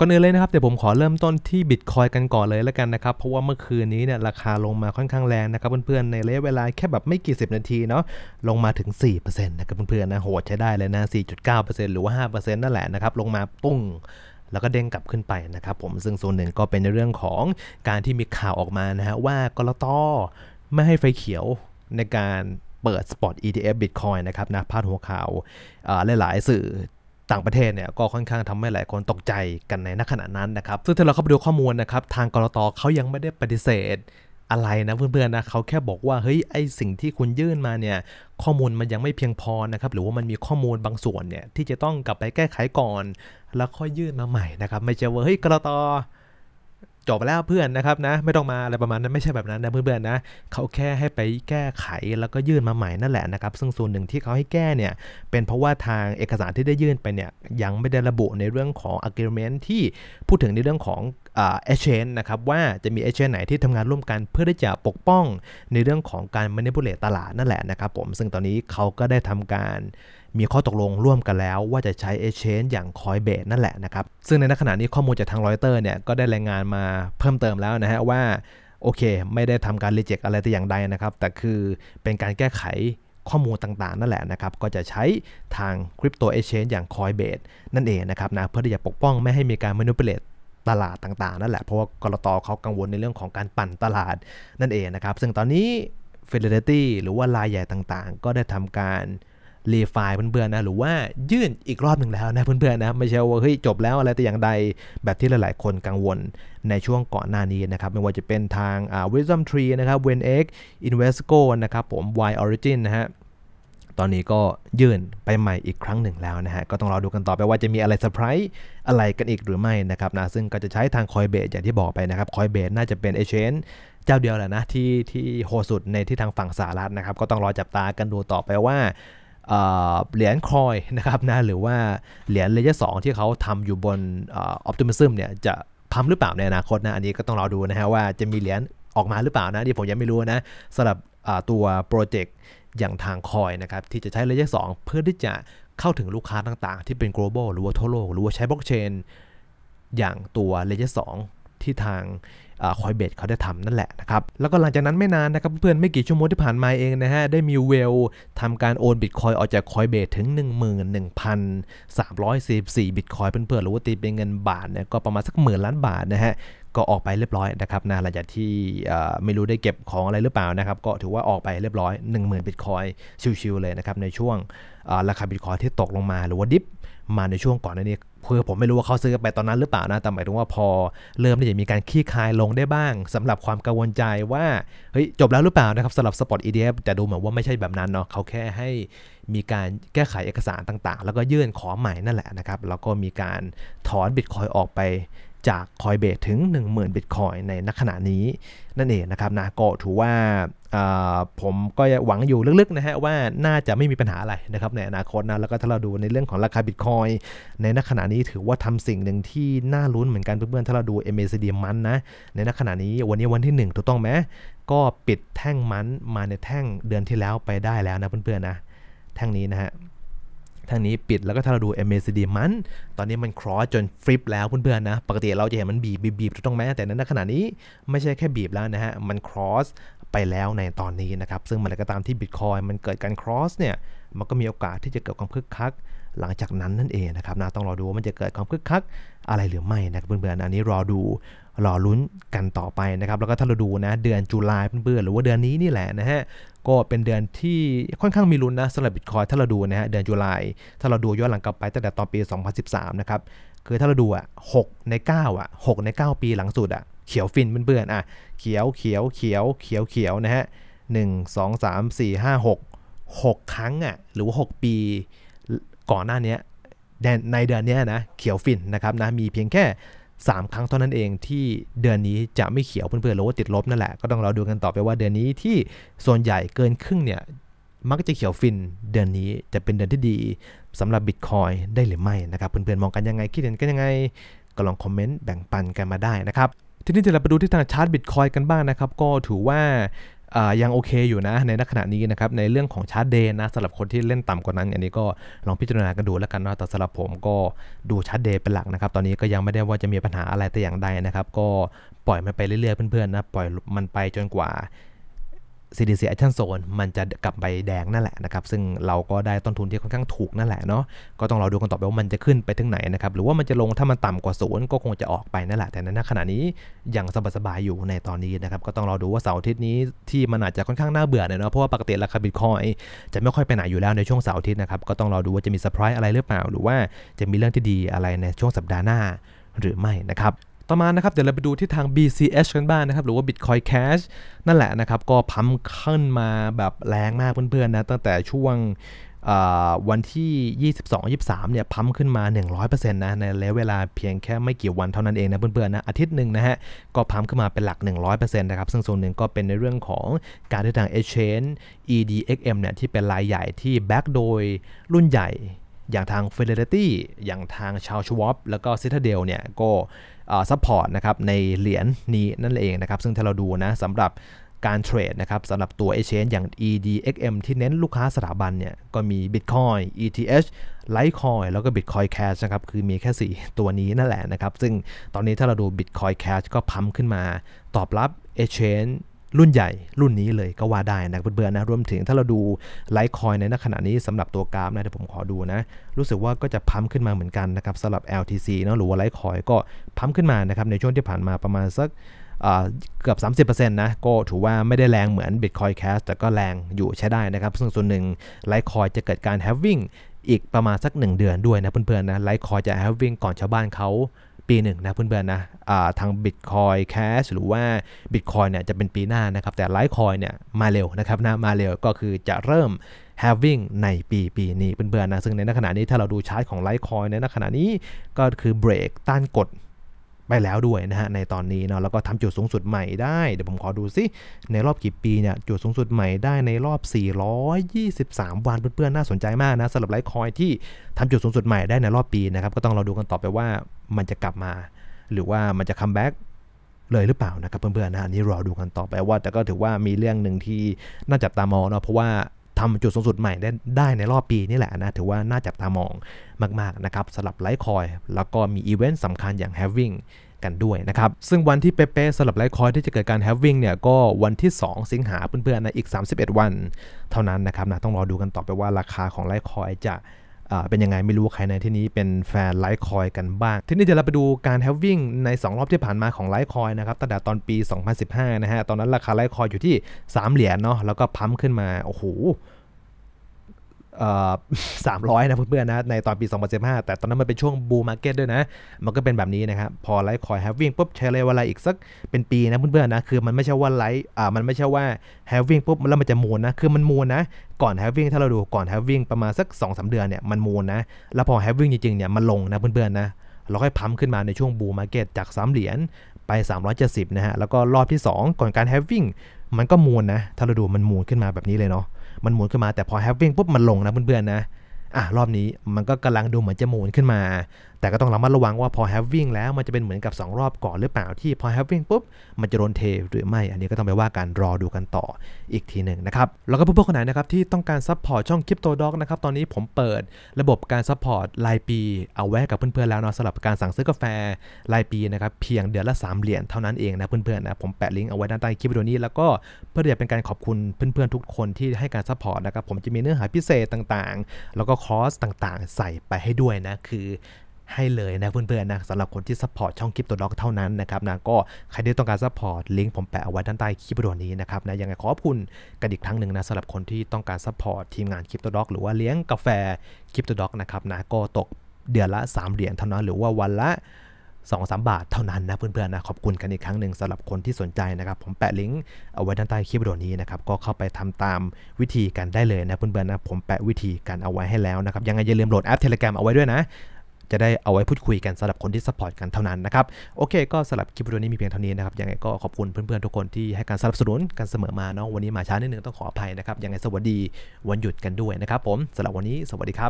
ก่อนอื่นเลยนะครับ เดี๋ยวผมขอเริ่มต้นที่บิตคอยกันก่อนเลยแล้วกันนะครับ เพราะว่าเมื่อคืนนี้เนี่ยราคาลงมาค่อนข้างแรงนะครับเพื่อนๆในระยะเวลาแค่แบบไม่กี่สิบนาทีเนาะลงมาถึง 4%นะครับเพื่อนๆนะโหดใช้ได้เลยนะ 4.9%หรือว่า5%นั่นแหละนะครับ ลงมาปุ้งแล้วก็เด้งกลับขึ้นไปนะครับผมซึ่งส่วนหนึ่งก็เป็นในเรื่องของการที่มีข่าวออกมานะฮะว่ากรตไม่ให้ไฟเขียวในการเปิดสปอต ETF Bitcoin นะครับนะพาดหัวข่าวหลายๆสื่อต่างประเทศเนี่ยก็ค่อนข้างทำให้หลายคนตกใจกันในนักขณะนั้นนะครับซึ่งถ้าเราเข้าไปดูข้อมูลนะครับทางกรตเขายังไม่ได้ปฏิเสธอะไรนะเพื่อนๆนะเขาแค่บอกว่าเฮ้ยไอสิ่งที่คุณยื่นมาเนี่ยข้อมูลมันยังไม่เพียงพอนะครับหรือว่ามันมีข้อมูลบางส่วนเนี่ยที่จะต้องกลับไปแก้ไขก่อน แล้วค่อยยื่นมาใหม่นะครับไม่ใช่ว่าเฮ้ยกรตจบไปแล้วเพื่อนนะครับนะไม่ต้องมาอะไรประมาณนั้นไม่ใช่แบบนั้นนะเพื่อนๆนะเขาแค่ให้ไปแก้ไขแล้วก็ยื่นมาใหม่นั่นแหละนะครับซึ่งส่วนหนึ่งที่เขาให้แก้เนี่ยเป็นเพราะว่าทางเอกสารที่ได้ยื่นไปเนี่ยยังไม่ได้ระบุในเรื่องของ agreement ที่พูดถึงในเรื่องของเอเชนนะครับว่าจะมีเอเชนไหนที่ทำงานร่วมกันเพื่อที่จะปกป้องในเรื่องของการ manipulate ตลาดนั่นแหละนะครับผมซึ่งตอนนี้เขาก็ได้ทำการมีข้อตกลงร่วมกันแล้วว่าจะใช้ Exchange อย่าง Coinbase นั่นแหละนะครับซึ่งในขณะนี้ข้อมูลจากทางรอยเตอร์เนี่ยก็ได้รายงานมาเพิ่มเติมแล้วนะฮะว่า โอเคไม่ได้ทำการรีเจ็คอะไรแต่อย่างใดนะครับ แต่คือเป็นการแก้ไขข้อมูลต่าง ๆ นั่นแหละนะครับก็จะใช้ทางคริปโตเอเชนอย่าง Coinbase นั่นเองนะครับนะเพื่อที่จะปกป้องไม่ให้มีการ manipulate ตลาดต่างๆ นั่นแหละเพราะว่ากรตเขากังวลในเรื่องของการปั่นตลาดนั่นเองนะครับซึ่งตอนนี้ Fidelity หรือว่ารายใหญ่ต่างๆ ก็ได้ทำการรีไฟล์เพื่อนๆนะ หรือว่ายื่นอีกรอบหนึ่งแล้วนะเพื่อนๆนะ ไม่ใช่ว่าเฮ้ยจบแล้วอะไรแต่อย่างใดแบบที่หลาย ๆ คนกังวลในช่วงก่อนหน้านี้นะครับไม่ว่าจะเป็นทาง Wisdom Tree นะครับ w e n x Invesco นะครับ ผม Y Origin นะฮะตอนนี้ก็ยื่นไปใหม่อีกครั้งหนึ่งแล้วนะฮะก็ต้องรอดูกันต่อไปว่าจะมีอะไรเซอร์ไพรส์อะไรกันอีกหรือไม่นะครับนะซึ่งก็จะใช้ทางคอยเบสอย่างที่บอกไปนะครับคอยเบสน่าจะเป็นเอเชนเจ้าเดียวแหละนะที่ที่โหสุดในที่ทางฝั่งสหรัฐนะครับก็ต้องรอจับตากันดูต่อไปว่าเหรียญคอยนะครับนะหรือว่าเหรียญเลเยอร์สที่เขาทำอยู่บนออปติมิซึมเนี่ยจะทำหรือเปล่าในอนาคตนะอันนี้ก็ต้องรอดูนะฮะว่าจะมีเหรียญออกมาหรือเปล่านะที่ผมยังไม่รู้นะสำหรับตัวโปรเจกต์อย่างทางคอยนะครับที่จะใช้เลเยอร์สเพื่อที่จะเข้าถึงลูกค้าต่างๆ ที่เป็น global หรือว่าทั่วโลก หรือว่าใช้บล็อกเชนอย่างตัวเลเยอร์สที่ทางคอยเบดเขาได้ทำนั่นแหละนะครับแล้วก็หลังจากนั้นไม่นานนะครับเพื่อนไม่กี่ชั่วโมงที่ผ่านมาเองนะฮะได้มีเวลทำการโอนบิตคอยออกจากคอยเบดถึง11,344บิตคอยเพื่อนๆหรือว่าตีเป็นเงินบาทเนี่ยก็ประมาณสักหมื่นล้านบาทนะฮะก็ออกไปเรียบร้อยนะครับนะหลังจากที่ไม่รู้ได้เก็บของอะไรหรือเปล่านะครับก็ถือว่าออกไปเรียบร้อย 10,000บิตคอยชิวๆเลยนะครับในช่วงราคาบิตคอยที่ตกลงมาหรือว่าดิฟมาในช่วงก่อน้นี้คือผมไม่รู้ว่าเขาซื้อไปตอนนั้นหรือเปล่านะ แต่หมายถึงว่าพอเริ่มที่จะมีการคี่คายลงได้บ้าง สำหรับความกังวลใจว่าเฮ้ยจบแล้วหรือเปล่านะครับสำหรับสตอีเดียจะดูเหมือนว่าไม่ใช่แบบนั้นเนาะเขาแค่ให้มีการแก้ไขเอกสารต่างๆ แล้วก็ยื่นขอใหม่นั่นแหละนะครับแล้วก็มีการถอนบิตคอยออกไปจากคอยเบสถึง 10,000บิตคอยในนักขณะนี้ นั่นเองนะครับนะ ก็ถือว่าผมก็หวังอยู่ลึกๆนะฮะว่าน่าจะไม่มีปัญหาอะไรนะครับ ในอนาคตนะ แล้วก็ถ้าเราดูในเรื่องของราคาบิตคอยในนักขณะนี้ถือว่าทำสิ่งหนึ่งที่น่าลุ้นเหมือนกันเพื่อนๆถ้าเราดู MACD มันนะ ในนักขณะนี้วันนี้วันที่ 1 ถูกต้องไหมก็ปิดแท่งมันมาในแท่งเดือนที่แล้วไปได้แล้วนะเพื่อนๆนะแท่งนี้นะฮะทางนี้ปิดแล้วก็ถ้าเราดู MACD มัน ตอนนี้มันครอสจนฟลิปแล้วเพื่อนๆ นะ ปกติเราจะเห็นมันบีบบีบถูกต้องไหมแต่นั้นขณะนี้ไม่ใช่แค่บีบแล้วนะฮะ มันครอสไปแล้วในตอนนี้นะครับ ซึ่งมันก็ตามที่บิตคอยมันเกิดการครอสเนี่ยมันก็มีโอกาสที่จะเกิดความคึกคักหลังจากนั้นนั่นเองนะครับนะต้องรอดูว่ามันจะเกิดความคึกคักอะไรหรือไม่นะครับเพื่อนอันนี้รอดูรอลุ้นกันต่อไปนะครับแล้วก็ถ้าเราดูนะเดือนกรกฎามเพื่อนหรือว่าเดือนนี้นี่แหละนะฮะก็เป็นเดือนที่ค่อนข้างมีลุ้นนะสำหรับบิตคอยถ้าเราดูนะฮะเดือนกรกฎาคมถ้าเราดูย้อนหลังกลับไปตั้งแต่ตอนปี 2013 นะครับคือถ้าเราดูอ่ะ 6 ใน 9 อ่ะ 6 ใน 9 ปีหลังสุดอ่ะเขียวฟินเพื่อนๆอ่ะเขียวเขียวเขียวเขียวเขียวนะฮะ 1 2 3 4 5 6 6 ครั้งอะ่ะหรือว่า6ปีก่อนหน้านี้ในเดือนนี้นะเขียวฟินนะครับนะมีเพียงแค่ 3 ครั้งเท่านั้นเองที่เดือนนี้จะไม่เขียวเพื่อนๆหรือว่าติดลบนั่นแหละก็ต้องเราดูกันต่อไปว่าเดือนนี้ที่ส่วนใหญ่เกินครึ่งเนี่ยมักจะเขียวฟิน เดือนนี้จะเป็นเดือนที่ดีสำหรับบิตคอยได้หรือไม่นะครับเพื่อนๆมองกันยังไงคิดเห็นกันยังไงก็ลองคอมเมนต์แบ่งปันกันมาได้นะครับทีนี้จะเราไปดูที่ทางชาร์ตบิตคอยกันบ้างนะครับก็ถือว่ายังโอเคอยู่นะในขณะนี้นะครับในเรื่องของชาร์ตเดย์นะสำหรับคนที่เล่นต่ำกว่านั้น อันนี้ก็ลองพิจารณากันดูแล้วกันนะแต่สำหรับผมก็ดูชาร์ตเดย์เป็นหลักนะครับ ตอนนี้ก็ยังไม่ได้ว่าจะมีปัญหาอะไรแต่อย่างใดนะครับ ก็ปล่อยมันไปเรื่อย ๆ เพื่อน ๆ นะ ปล่อยมันไปจนกว่า CDC Action Zone มันจะกลับไปแดงนั่นแหละนะครับ ซึ่งเราก็ได้ต้นทุนที่ค่อนข้างถูกนั่นแหละเนาะ ก็ต้องรอดูกันต่อไปว่ามันจะขึ้นไปถึงไหนนะครับ หรือว่ามันจะลงถ้ามันต่ำกว่าศูนย์ก็คงจะออกไปนั่นแหละ แต่ในขณะนี้ยังสบายๆอยู่ในตอนนี้นะครับ ก็ต้องรอดูว่าเสาร์อาทิตย์นี้ที่มันอาจจะค่อนข้างน่าเบื่อเนาะ เพราะว่าปกติราคาบิตคอยจะไม่ค่อยไปไหนอยู่แล้วในช่วงเสาร์อาทิตย์นะครับ ก็ต้องรอดูว่าจะมีเซอร์ไพรส์อะไรหรือเปล่า หรือว่าจะมีเรื่องที่ดีอะไรในช่วงสัปดาห์หน้าหรือไม่นะครับต่อมานะครับเดี๋ยวเราไปดูที่ทาง BCH กันบ้างนนะครับหรือว่า Bitcoin Cash นั่นแหละนะครับก็พัมขึ้นมาแบบแรงมากเพื่อนๆนะ ตั้งแต่ช่วงวันที่ 22-23เนี่ยพัมขึ้นมา 100%นะในระยะเวลาเพียงแค่ไม่กี่วันเท่านั้นเองนะเพื่อนๆนะอาทิตย์หนึ่งนะฮะก็พัมขึ้นมาเป็นหลัก 100%นะครับซึ่งส่วนหนึ่งก็เป็นในเรื่องของการที่ทาง Exchange EDXM เนี่ยที่เป็นรายใหญ่ที่แบ็กโดยรุ่นใหญ่อย่างทาง Fidelity อย่างทางชาวชวอปแล้วก็ Citadel เนี่ยก็ซัพพอร์ตนะครับ ในเหรียญนี้นั่นเองนะครับ ซึ่งถ้าเราดูนะสำหรับการเทรดนะครับสำหรับตัว Exchange อย่าง EDXM ที่เน้นลูกค้าสถาบันเนี่ยก็มี Bitcoin ETH Litecoin แล้วก็ Bitcoin Cash นะครับ คือมีแค่ 4 ตัวนี้นั่นแหละนะครับ ซึ่งตอนนี้ถ้าเราดู Bitcoin Cash ก็พัมขึ้นมา ตอบรับ Exchange รุ่นใหญ่รุ่นนี้เลยก็ว่าได้นะเพื่อนๆนะรวมถึงถ้าเราดูไลท์คอยในขณะนี้สำหรับตัวกราฟนะเดี๋ยวผมขอดูนะ รู้สึกว่าก็จะพัมขึ้นมาเหมือนกันนะครับสำหรับ LTC เนาะหรือว่าไลท์คอยก็พัมขึ้นมานะครับ ในช่วงที่ผ่านมาประมาณสักเกือบ 30%นะก็ถือว่าไม่ได้แรงเหมือน Bitcoin Cash แต่ก็แรงอยู่ใช้ได้นะครับซึ่งส่วนหนึ่งไลท์คอยจะเกิดการแฮ l วิ่งอีกประมาณสัก1เดือนด้วยนะเพื่อนๆนะไลท์คอยจะแฮ l วิ่งก่อนชาวบ้านเขาปีหนึ่งนะเพื่อนๆนะทาง Bitcoin Cash หรือว่า Bitcoin เนี่ยจะเป็นปีหน้านะครับ แต่ไลท์คอยเนี่ยมาเร็วนะครับนะ มาเร็วก็คือจะเริ่ม having ในปีปีนี้เพื่อนๆนะ ซึ่งในขณะนี้ถ้าเราดูชาร์ตของไลท์คอยในขณะนี้ก็คือเบรกต้านกดไปแล้วด้วยนะฮะในตอนนี้เนาะแล้วก็ทำจุดสูงสุดใหม่ได้เดี๋ยวผมขอดูซิในรอบกี่ปีเนี่ยจุดสูงสุดใหม่ได้ในรอบ 423 วันเพื่อนๆน่าสนใจมากนะสำหรับไลท์คอยที่ทำจุดสูงสุดใหม่ได้ในรอบปีนะครับก็ต้องเราดูกันต่อไปว่ามันจะกลับมาหรือว่ามันจะคัมแบ็กเลยหรือเปล่านะครับเพื่อนๆนะอันนี้รอดูกันต่อไปว่าแต่ก็ถือว่ามีเรื่องหนึ่งที่น่าจับตามองเนาะเพราะว่าทำจุดสูงสุดใหม่ได้ได้ในรอบปีนี่แหละนะ ถือว่าน่าจับตามองมาก ๆ นะครับสำหรับไลท์คอย แล้วก็มีอีเวนต์สำคัญอย่าง Having กันด้วยนะครับ ซึ่งวันที่เป๊ะๆสำหรับไลท์คอยที่จะเกิดการ Having เนี่ยก็วันที่ 2 สิงหาเพื่อนๆนะอีก 31 วัน เท่านั้นนะครับนะต้องรอดูกันต่อไปว่าราคาของไลท์คอยจะเป็นยังไงไม่รู้ใครในที่นี้เป็นแฟนไลท์คอยกันบ้าง ทีนี้เดี๋ยวเราไปดูการแฮฟวิ่งใน 2 รอบที่ผ่านมาของไลท์คอยนะครับตั้งแต่ตอนปี 2015 นะฮะตอนนั้นราคาไลท์คอยอยู่ที่ 3 เหรียญเนาะแล้วก็พัมขึ้นมาโอ้โหสามร้อยนะเพื่อนๆนะในตอนปี2015แต่ตอนนั้นมันเป็นช่วงบูมมาร์เก็ตด้วยนะ มันก็เป็นแบบนี้นะครับ พอไลฟ์คอยแฮฟวิ่งปุ๊บใช้ระยะเวลาอีกสักเป็นปีนะเพื่อนๆนะคือมันไม่ใช่ว่าไลฟ์อ่ามันไม่ใช่ว่าแฮฟวิ่งปุ๊บแล้วมันจะมูนนะ คือมันมูนนะ ก่อนแฮฟวิ่งถ้าเราดูก่อนแฮฟวิ่งประมาณสัก2อสเดือนเนี่ยมันมูนนะ แล้วพอแฮฟวิ่งจริงๆเนี่ยมันลงนะเพื่อนๆนะเราค่อยพัมขึ้นมาในช่วงบูมมาร์เก็ตจาก 3 เหรียญไป370นะฮะแล้วก็รอบที่ 2 ก่อนการแฮฟวิ่งมันก็มูนนะถ้าเราดูมันมูนขึ้นมาแบบนี้เลยเนาะมันหมุนขึ้นมาแต่พอแฮปวิ่งปุ๊บ มันลงนะเพื่อนๆนะ อ่ะ รอบนี้มันก็กำลังดูเหมือนจะหมุนขึ้นมาแต่ก็ต้องระมัดระวังว่าพอฮฟวิ่งแล้วมันจะเป็นเหมือนกับ 2 รอบก่อนหรือเปล่าที่พอฮฟวิ่งปุ๊บมันจะโดนเทหรือไม่ อันนี้ก็ต้องไปว่าการรอดูกันต่ออีกทีหนึ่งนะครับ แล้วก็เพื่อนๆคนไหนนะครับที่ต้องการซัพพอร์ตช่องคริปโตด็อกนะครับตอนนี้ผมเปิดระบบการซัพพอร์ตรายปีเอาไว้กับเพื่อนๆแล้วเนาะสำหรับการสั่งซื้อกาแฟรายปีนะครับเพียงเดือนละ 3 เหรียญเท่านั้นเองนะเพื่อนๆนะผมแปะลิงก์เอาไว้ด้านใต้คลิปวิดีโอนี้แล้วก็เพื่อจะเป็นการขอบคุณเพื่อนๆทุกคนที่ให้การซัพพอร์ตนะครับผมจะมีเนื้อหาพิเศษต่างๆ แล้วก็คอร์สต่างๆ ใส่ไปให้ด้วยนะคือให้เลยนะเพื่อนๆนะสำหรับคนที่ซัพพอร์ตช่องคลิปตัวด็อกเท่านั้นนะครับนะก็ใครที่ต้องการซัพพอร์ตลิงก์ผมแปะเอาไว้ด้านใต้คลิปวิดีโอนี้นะครับนะยังไงขอบคุณกันอีกครั้งหนึ่งนะสำหรับคนที่ต้องการซัพพอร์ตทีมงานคลิปตัวด็อกหรือว่าเลี้ยงกาแฟคลิปตัวด็อกนะครับนะก็ตกเดือนละ3เหรียญเท่านั้นหรือว่าวันละ2อสบาทเท่านั้นนะเพื่อนๆนะขอบคุณกันอีกครั้งหนึ่งสำหรับคนที่สนใจนะครับผมแปะลิงก์เอาไว้ด้านใต้คลิปวิดีโอนี้นะครับก็เข้าไปทำตามวิธีกันได้เลยนะเพื่อนๆนะผมแปะวิธีกันเอาไว้ให้แล้วนะครับยังไงอย่าลืมโหลดแอป t e l e gram เอาไว้ด้วยนะจะได้เอาไว้พูดคุยกันสำหรับคนที่สปอร์ตกันเท่านั้นนะครับโอเคก็สำหรับคลิปวิดีโอนี้มีเพียงเท่านี้นะครับยังไงก็ขอบคุณเพื่อนๆทุกคนที่ให้การสนับสนุนกันเสมอมาเนาะวันนี้มาช้านิดนึงต้องขออภัยนะครับยังไงสวัสดีวันหยุดกันด้วยนะครับผมสำหรับวันนี้สวัสดีครับ